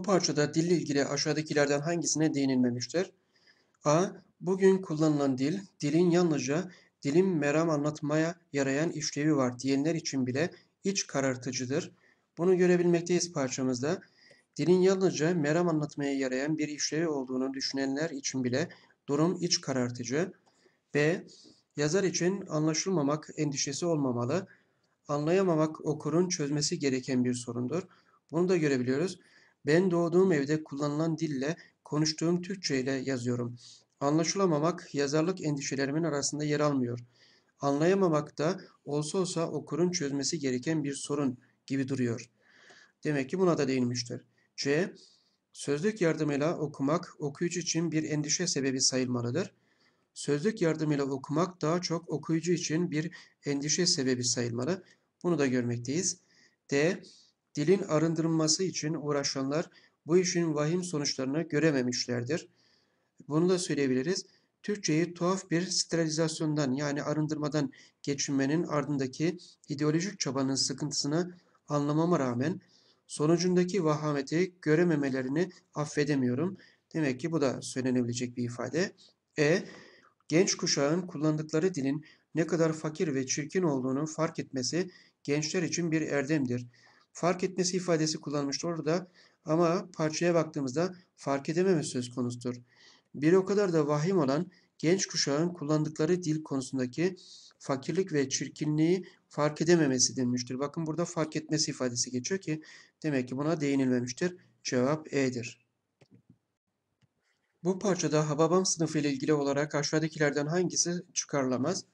Bu parçada dille ilgili aşağıdakilerden hangisine değinilmemiştir? A. Bugün kullanılan dil, dilin yalnızca dilin meram anlatmaya yarayan işlevi var diyenler için bile iç karartıcıdır. Bunu görebilmekteyiz parçamızda. Dilin yalnızca meram anlatmaya yarayan bir işlevi olduğunu düşünenler için bile durum iç karartıcı. B. Yazar için anlaşılmamak endişesi olmamalı. Anlayamamak okurun çözmesi gereken bir sorundur. Bunu da görebiliyoruz. Ben doğduğum evde kullanılan dille, konuştuğum Türkçe ile yazıyorum. Anlaşılamamak yazarlık endişelerimin arasında yer almıyor. Anlayamamak da olsa olsa okurun çözmesi gereken bir sorun gibi duruyor. Demek ki buna da değinmiştir. C. Sözlük yardımıyla okumak okuyucu için bir endişe sebebi sayılmalıdır. Sözlük yardımıyla okumak daha çok okuyucu için bir endişe sebebi sayılmalı. Bunu da görmekteyiz. D dilin arındırılması için uğraşanlar bu işin vahim sonuçlarını görememişlerdir. Bunu da söyleyebiliriz. Türkçeyi tuhaf bir sterilizasyondan yani arındırmadan geçinmenin ardındaki ideolojik çabanın sıkıntısını anlamama rağmen sonucundaki vahameti görememelerini affedemiyorum. Demek ki bu da söylenebilecek bir ifade. E. Genç kuşağın kullandıkları dilin ne kadar fakir ve çirkin olduğunu fark etmesi gençler için bir erdemdir fark etmesi ifadesi kullanmıştır orada ama parçaya baktığımızda fark edememe söz konusudur. Bir o kadar da vahim olan genç kuşağın kullandıkları dil konusundaki fakirlik ve çirkinliği fark edememesi denmiştir. Bakın burada fark etmesi ifadesi geçiyor ki demek ki buna değinilmemiştir. Cevap E'dir. Bu parçada Hababam sınıfı ile ilgili olarak aşağıdakilerden hangisi çıkarılamaz?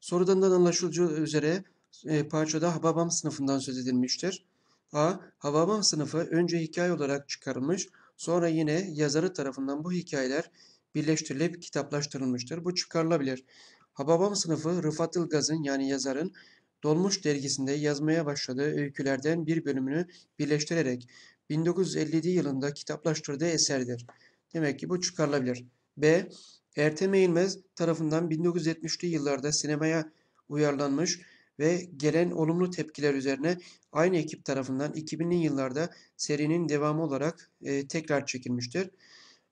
Sorudan da anlaşılacağı üzere e, parçada Hababam sınıfından söz edilmiştir. A. Hababam sınıfı önce hikaye olarak çıkarılmış, sonra yine yazarı tarafından bu hikayeler birleştirilip kitaplaştırılmıştır. Bu çıkarılabilir. Hababam sınıfı Rıfat Ilgaz'ın yani yazarın Dolmuş dergisinde yazmaya başladığı öykülerden bir bölümünü birleştirerek 1957 yılında kitaplaştırdığı eserdir. Demek ki bu çıkarılabilir. B. Ertem Eğilmez tarafından 1970'li yıllarda sinemaya uyarlanmış ve gelen olumlu tepkiler üzerine aynı ekip tarafından 2000'li yıllarda serinin devamı olarak e, tekrar çekilmiştir.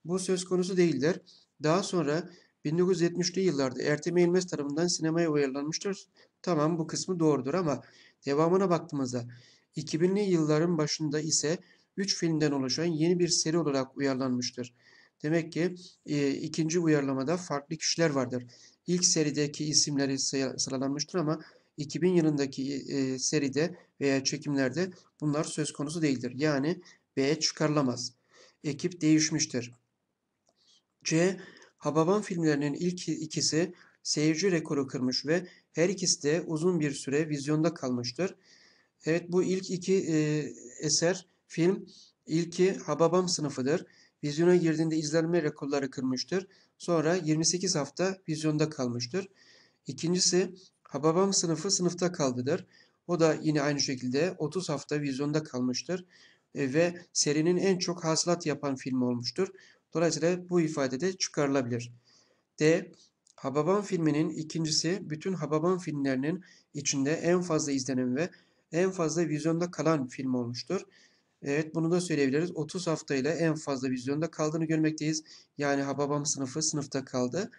Bu söz konusu değildir. Daha sonra 1970'li yıllarda Ertem Eğilmez tarafından sinemaya uyarlanmıştır. Tamam bu kısmı doğrudur ama devamına baktığımızda 2000'li yılların başında ise 3 filmden oluşan yeni bir seri olarak uyarlanmıştır. Demek ki e, ikinci uyarlamada farklı kişiler vardır. İlk serideki isimleri sıralanmıştır ama 2000 yılındaki seride veya çekimlerde bunlar söz konusu değildir. Yani B çıkarılamaz. Ekip değişmiştir. C. Hababam filmlerinin ilk ikisi seyirci rekoru kırmış ve her ikisi de uzun bir süre vizyonda kalmıştır. Evet bu ilk iki e, eser film ilki Hababam sınıfıdır. Vizyona girdiğinde izlenme rekorları kırmıştır. Sonra 28 hafta vizyonda kalmıştır. İkincisi Hababam sınıfı sınıfta kaldıdır. O da yine aynı şekilde 30 hafta vizyonda kalmıştır e, ve serinin en çok hasılat yapan filmi olmuştur. Dolayısıyla bu ifade de çıkarılabilir. D. Hababam filminin ikincisi bütün Hababam filmlerinin içinde en fazla izlenen ve en fazla vizyonda kalan film olmuştur. Evet bunu da söyleyebiliriz. 30 haftayla en fazla vizyonda kaldığını görmekteyiz. Yani Hababam sınıfı sınıfta kaldı.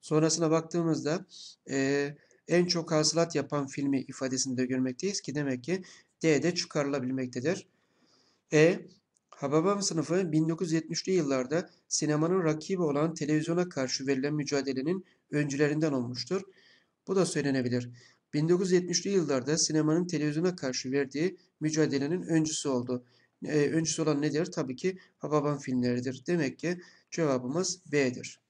Sonrasına baktığımızda e, en çok hasılat yapan filmi ifadesinde görmekteyiz ki demek ki D'de çıkarılabilmektedir. E Hababam sınıfı 1970'li yıllarda sinemanın rakibi olan televizyona karşı verilen mücadelenin öncülerinden olmuştur. Bu da söylenebilir. 1970'li yıllarda sinemanın televizyona karşı verdiği mücadelenin öncüsü oldu. E, öncüsü olan nedir? Tabii ki Hababam filmleridir. Demek ki cevabımız B'dir.